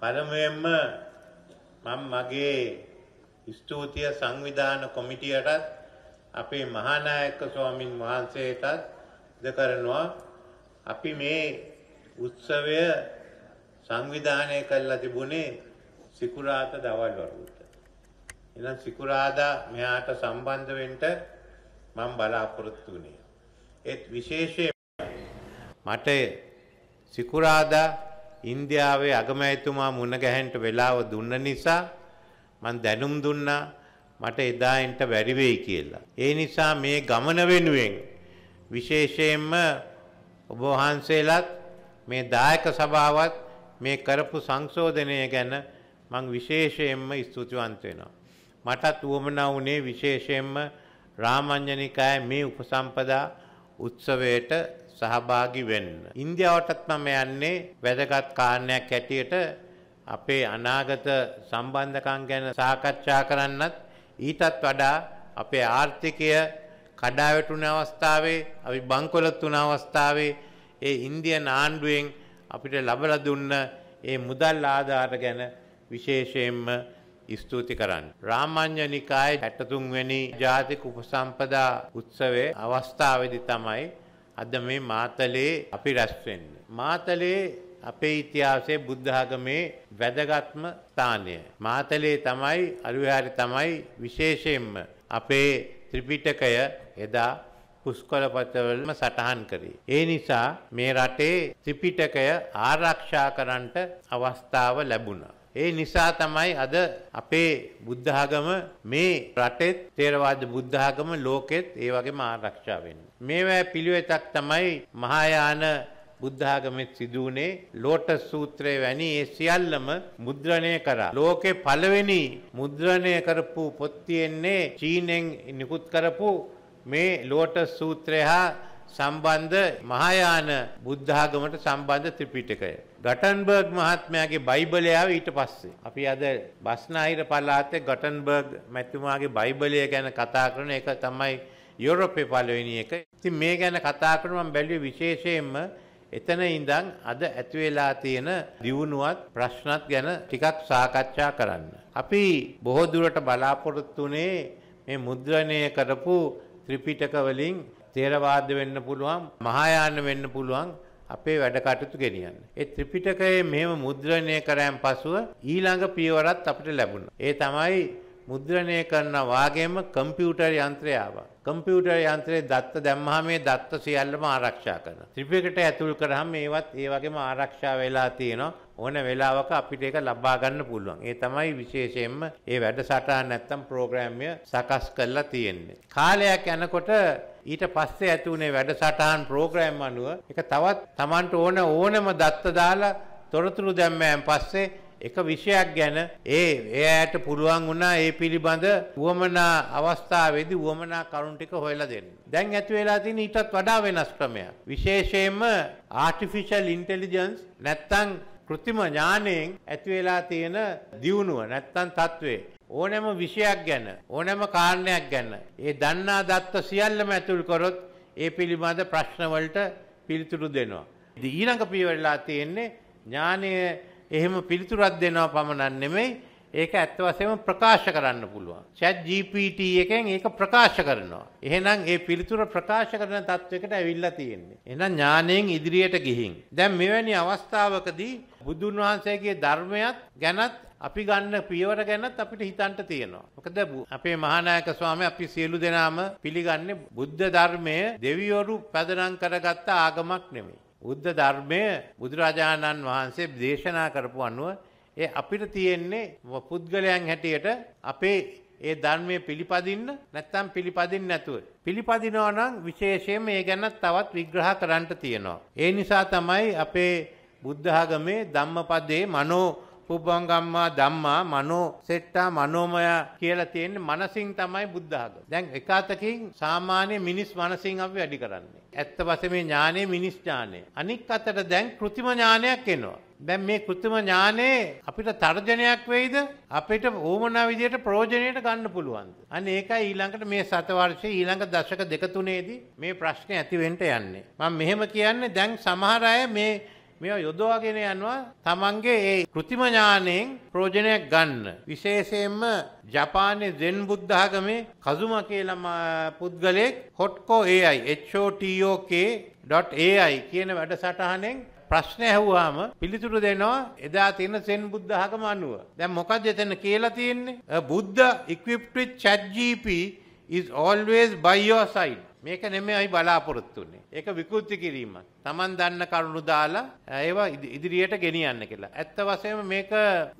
පළමුවෙන්ම මම මගේ ස්තුතිය සංවිධාන කොමිටියටත් අපේ මහානායක ස්වාමින් වහන්සේටත් ද කරනවා අපි මේ උත්සවය සංවිධානය කළා තිබුණේ සිකුරාත දවල් වරුවට. එහෙනම් සිකුරාදා මෙහාට සම්බන්ධ වෙන්න මම බලාපොරොත්තු වුණේ. ඒත් විශේෂයෙන් මට සිකුරාදා ඉන්දියාවේ අගමැතිතුමා මුණ ගැහෙන්න වෙලාව දුන්න නිසා මං දැනුම් දුන්නා මට එදා එන්ට බැරි වෙයි කියලා. ඒ නිසා මේ ගමන වෙනුවෙන් විශේෂයෙන්ම ඔබ වහන්සේලාත් මේ දායක සභාවත් මේ කරපු සංශෝධනය ගැන මං විශේෂයෙන්ම ස්තුතිවන්ත වෙනවා. මටත් උවමනා වුණේ විශේෂයෙන්ම රාමඤ්ඤනිකාය මේ උපසම්පදා උත්සවයට සහභාගි වෙන්න. ඉන්දියාවටත් මම යන්නේ වැදගත් කාරණයක් ඇටියට අපේ අනාගත සම්බන්ධකම් ගැන සාකච්ඡා කරන්නත් ඊටත් වඩා අපේ ආර්ථිකය කඩාවැටුණ අවස්ථාවේ අපි බංකොලොත් වුණ අවස්ථාවේ ඒ ඉන්දියන් ආණ්ඩුවෙන් අපිට ලබලා දුන්න ඒ මුදල් ආධාර ගැන විශේෂයෙන්ම ස්තුති කරන්න. රාමඤ්ඤ නිකායේ 63 වෙනි ජාතික උපසම්පදා උත්සවයේ අවස්ථාවේදී තමයි අද මේ මාතලේ අපි රැස් වෙන්නේ. මාතලේ අපේ ඉතිහාසයේ බුද්ධ ආගමේ වැදගත්ම ස්ථානය. මාතලේ තමයි අලුයාරි තමයි විශේෂයෙන්ම අපේ ත්‍රිපිටකය එදා පුස්කොළ පොතවලම සටහන් කරේ. ඒ නිසා මේ රටේ ත්‍රිපිටකය ආරක්ෂා කරන්නට අවස්ථාව ලැබුණා. ඒ නිසා තමයි අද අපේ බුද්ධ ආගම මේ රටෙත් තේරවාද බුද්ධ ආගම ලෝකෙත් ඒ වගේම ආරක්ෂා වෙන්නේ. මේවැ පිළිවෙතක් තමයි මහායාන බුද්ධාගමෙත් සිදු වුණේ ලෝටස් සූත්‍රය වැනි ඒ සියල්ලම මුද්‍රණය කරා. ලෝකේ පළවෙනි මුද්‍රණය කරපු පොත් තියෙන්නේ චීනෙන් නිකුත් කරපු මේ ලෝටස් සූත්‍රය හා සම්බන්ධ මහායාන බුද්ධාගමට සම්බන්ධ ත්‍රිපිටකය. ගටන්බර්ග් මහත්මයාගේ බයිබලය ආවේ ඊට පස්සේ. අපි අද බස්නාහිර පළාතේ ගටන්බර්ග් මැතිතුමාගේ බයිබලය ගැන කතා කරන එක තමයි යුරෝපේ පළවෙනි එක. ඉතින් මේ ගැන කතා කරන මම බැලුවේ විශේෂයෙන්ම එතන ඉඳන් අද ඇති වෙලා තියෙන දියුණුවත් ප්‍රශ්නත් ගැන ටිකක් සාකච්ඡා කරන්න. අපි බොහෝ දුරට බලාපොරොත්තු වුණේ මේ මුද්‍රණය කරපු ත්‍රිපිටක වලින් තේරවාද වෙන්න පුළුවන් මහායාන වෙන්න පුළුවන් අපේ වැඩ කටයුතු ගෙනියන්න. ඒ ත්‍රිපිටකයේ මෙහෙම මුද්‍රණය කරයන් පසුව ඊළඟ පියවරත් අපිට ලැබුණා. ඒ තමයි මුද්‍රණය කරන වාගේම කම්පියුටර් යන්ත්‍රය ආවා. කම්පියුටර් යන්ත්‍රයේ දත්ත දැම්මහම මේ දත්ත සියල්ලම ආරක්ෂා කරනවා. ත්‍රිපිටකයට ඇතුල් කරාම ඒවත් ඒ වගේම ආරක්ෂා වෙලා තියෙනවා. ඕන වෙලාවක අපිට ඒක ලබා ගන්න පුළුවන්. ඒ තමයි විශේෂයෙන්ම මේ වැඩසටහන නැත්තම් ප්‍රෝග්‍රෑම් සකස් කරලා තියෙන්නේ. කාලයක් යනකොට ඊට පස්සේ ඇති උනේ වැඩසටහන් ප්‍රෝග්‍රෑම් අනුව ඒක තවත් Tamanට ඕන ඕනම දත්ත දාලා තොරතුරු දැම්මයන් පස්සේ එක විෂයක් ගැන ඒ එයාට පුළුවන් වුණා ඒ පිළිබඳ වුවමනා අවස්ථාවේදී වුවමනා කරුණු ටික හොයලා දෙන්න. දැන් ඇති වෙලා තියෙන ඊටත් වඩා වෙනස් ක්‍රමයක්. විශේෂයෙන්ම artificial intelligence නැත්තම් કૃත්‍රිම ඥාණයෙන් ඇති වෙලා තියෙන දියුණුව නැත්තම් తත්වේ ඕනෑම විෂයක් ගැන ඕනෑම කාරණයක් ගැන ඒ දන්නා දත්ත සියල්ලම ඇතුල් කරොත් ඒ පිළිබඳ ප්‍රශ්න වලට පිළිතුරු දෙනවා. ඊළඟ පියවරලා තියෙන්නේ ඥානීය එහෙම පිළිතුරක් දෙනවා පමණක් නෙමෙයි ඒක ඇත්ත වශයෙන්ම ප්‍රකාශ කරන්න පුළුවන්. chat GPT එකෙන් ඒක ප්‍රකාශ කරනවා. එහෙනම් ඒ පිළිතුර ප්‍රකාශ කරන තත්වයකට ඇවිල්ලා තියෙන්නේ. එහෙනම් ඥාණයෙන් ඉදිරියට ගිහින්. දැන් මෙවැනි අවස්ථාවකදී බුදුන් වහන්සේගේ ධර්මයත් ගැනත් අපි ගන්න පියවර ගැනත් අපිට හිතන්ට තියෙනවා. මොකද අපේ මහානායක ස්වාමී අපි සියලු දෙනාම පිළිගන්නේ බුද්ධ ධර්මය දෙවිවරු පදනම් කරගත්ත ආගමක් නෙමෙයි. බුද්ධ ධර්මය බුදුරජාණන් වහන්සේ දේශනා කරපු අනුව ඒ අපිට තියෙන්නේ පුද්ගලයන් හැටියට අපේ ඒ ධර්මය පිළිපදින්න නැත්තම් පිළිපදින්න නැතුව. පිළිපදිනවා නම් විශේෂයෙන් ඒ ගැන තවත් විග්‍රහ කරන්න තියෙනවා. ඒ නිසා තමයි අපේ බුද්ධ ආගමේ ධම්මපදයේ මනෝ පුබ්බංගම්මා ධම්මා මනෝ සෙට්ටා මනෝමය කියලා තියෙන්නේ මනසින් තමයි බුද්ධ학ම. දැන් එක අතකින් සාමාන්‍ය මිනිස් මනසින් අපි වැඩි කරන්නේ. ඇත්ත වශයෙන්ම ඥානෙ මිනිස් ඥානෙ. අනික් අතට දැන් કૃතිම ඥානයක් එනවා. දැන් මේ કૃතිම ඥානේ අපිට තර්ජනයක් වෙයිද? අපිට ඕමනා විදියට ප්‍රයෝජනෙට ගන්න පුළුවන්ද? අන්න ඒකයි ඊළඟට මේ සත වර්ෂයේ ඊළඟ දශක දෙක තුනේදී මේ ප්‍රශ්නේ ඇති වෙන්න යන්නේ. මම මෙහෙම කියන්නේ දැන් සමහර අය මේ මේවා යොදවාගෙන යනවා තමන්ගේ ඒ કૃතිම ඥාණයෙන් ප්‍රයෝජනයක් ගන්න. විශේෂයෙන්ම ජපානයේ සෙන් බුද්ධ ආගමේ කසුමා කියලා පුද්ගලෙක් hotko AI hotok.ai කියන වැඩසටහනෙන් ප්‍රශ්න ඇහුවාම පිළිතුරු දෙනවා එදා තියෙන සෙන් බුද්ධ ආගම අනුව. දැන් මොකක්ද එතන කියලා තියෙන්නේ? බුද්ධ equipped with chat GP is always by your side. මේක නෙමෙයි බලාපොරොත්තු වෙන්නේ. ඒක විකෘති කිරීමක්. Taman දන්න කරුණු දාලා ඒවා ඉදිරියට ගෙනියන්න කියලා. ඇත්ත වශයෙන්ම මේක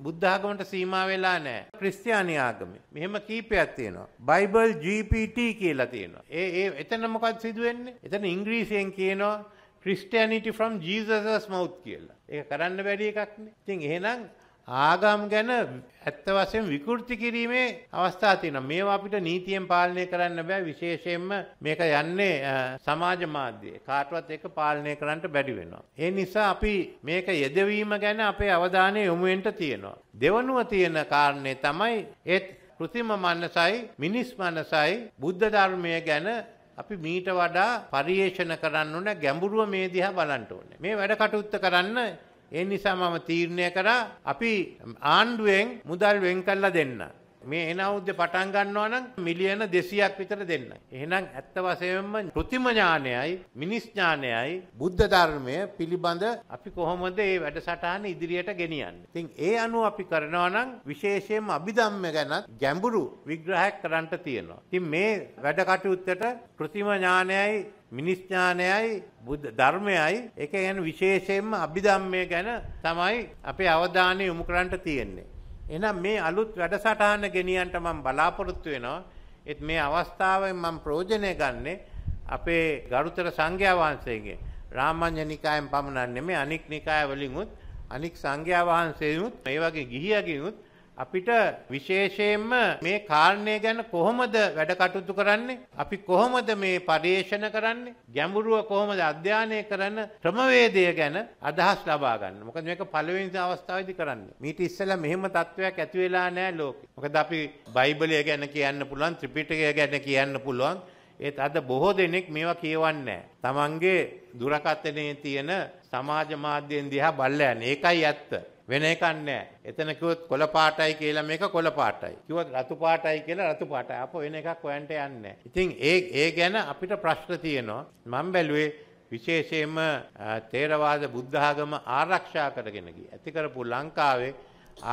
බුද්ධ ආගමට සීමා වෙලා නැහැ. ක්‍රිස්තියානි ආගමේ මෙහෙම කීපයක් තියෙනවා. Bible GPT කියලා තියෙනවා. ඒ ඒ එතන මොකක්ද සිදුවෙන්නේ? එතන ඉංග්‍රීසියෙන් කියනවා Christianity from Jesus' mouth කියලා. ඒක කරන්න බැරි එකක් නේ. ඉතින් එහෙනම් ආගම් ගැන ඇත්ත වශයෙන් විකෘති කිරීමේ අවස්ථා තියෙනවා. මේවා අපිට නීතියෙන් පාලනය කරන්න බෑ. විශේෂයෙන්ම මේක යන්නේ සමාජ මාධ්‍යයේ. කාටවත් ඒක පාලනය කරන්න බැරි වෙනවා. ඒ නිසා අපි මේක යෙදවීම ගැන අපේ අවධානය යොමු වෙන්න තියෙනවා. දෙවනුව තියෙන කාරණේ තමයි ඒ කෘතිම මනසයි මිනිස් මනසයි බුද්ධ ධර්මය ගැන අපි මීට වඩා පරිේෂණ කරන්න ඕන ගැඹුරුව මේ දිහා බලන්න ඕනේ. මේ වැඩ කටයුත්ත කරන්න ඒ නිසා මම තීරණය කරා අපි ආණ්ඩුවෙන් මුදල් වෙන් කරලා දෙන්න. මේ එන අවුද්ද පටන් ගන්නවා නම් මිලියන 200ක් විතර දෙන්නයි. එහෙනම් ඇත්ත වශයෙන්ම કૃතිම ඥානයයි මිනිස් ඥානයයි බුද්ධ ධර්මය පිළිබඳ අපි කොහොමද මේ වැඩසටහන ඉදිරියට ගෙනියන්නේ? ඉතින් ඒ අනුව අපි කරනවා නම් විශේෂයෙන්ම අභිධම්ම ගැන ගැඹුරු විග්‍රහයක් කරන්නට තියෙනවා. ඉතින් මේ වැඩ කටයුත්තට કૃතිම ඥානයයි මිනිස් ඥානයයි බුද්ධ ධර්මයයි ඒක ගැන විශේෂයෙන්ම අභිධම්මය ගැන තමයි අපේ අවධානය යොමු කරන්නට තියෙන්නේ. එහෙනම් මේ අලුත් වැඩසටහන ගෙනියන්න මම බලාපොරොත්තු වෙනවා. ඒත් මේ අවස්ථාවෙන් මම ප්‍රයෝජනය ගන්නෙ අපේ ගරුතර සංඝයා වහන්සේගේ රාමඤ්ඤ නිකායෙන් පමණක් නෙමෙයි අනික් නිකාය වලින් උත් අනික් සංඝයා වහන්සේනුත් මේ වගේ ගිහියගෙනුත් අපිට විශේෂයෙන්ම මේ කාරණය ගැන කොහොමද වැඩ කටයුතු කරන්නේ අපි කොහොමද මේ පරිේෂණ කරන්නේ ගැඹුරුව කොහොමද අධ්‍යයනය කරන ක්‍රමවේදය ගැන අදහස් ලබා ගන්න. මොකද මේක පළවෙනි අවස්ථාවේදී කරන්නේ. මීට ඉස්සෙල්ලා මෙහෙම තත්වයක් ඇති වෙලා නැහැ ලෝකෙ. මොකද අපි බයිබලය ගැන කියන්න පුළුවන්, ත්‍රිපිටකය ගැන කියන්න පුළුවන්. ඒත් අද බොහෝ දෙනෙක් මේවා කියවන්නේ නැහැ. Tamange දුරකථනයේ තියෙන සමාජ මාධ්‍යයෙන් දිහා බලලා යන්නේ. ඒකයි ඇත්ත. වෙන එකක් නෑ. එතන කිව්වොත් කොළ පාටයි කියලා මේක කොළ පාටයි. කිව්වොත් රතු පාටයි කියලා රතු පාටයි. අපෝ වෙන එකක් හොයන්ට යන්නේ ඉතින් ඒ ඒ ගැන අපිට ප්‍රශ්න තියෙනවා. මම බැලුවේ විශේෂයෙන්ම තේරවාද බුද්ධාගම ආරක්ෂා කරගෙන ගිය. ඇති කරපු ලංකාවේ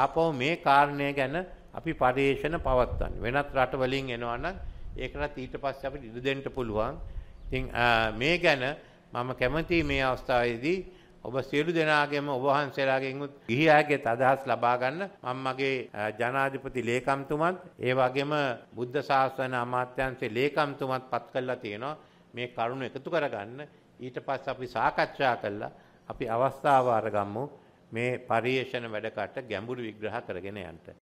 ආපහු මේ කාරණය ගැන අපි පරිේශන පවත්වන්න. වෙනත් රටවලින් එනවා නම් ඒකටත් ඊට පස්සේ අපිට ඉඩ දෙන්න පුළුවන්. ඉතින් මේ ගැන මම කැමතියි මේ අවස්ථාවේදී ඔබ සියලු දෙනාගේම ඔබ වහන්සේලාගෙන් උත් ගිහියාගේ අදහස් ලබා ගන්න මම මගේ ජනාධිපති ලේකම්තුමත් ඒ වගේම බුද්ධ ශාසන අමාත්‍යංශේ ලේකම්තුමත් පත් කළා තියෙනවා මේ කරුණ එකතු කරගන්න ඊට පස්සේ අපි සාකච්ඡා කළා අපි අවස්ථාව අරගමු මේ පරිේෂණ වැඩකට ගැඹුරු විග්‍රහ කරගෙන යන්න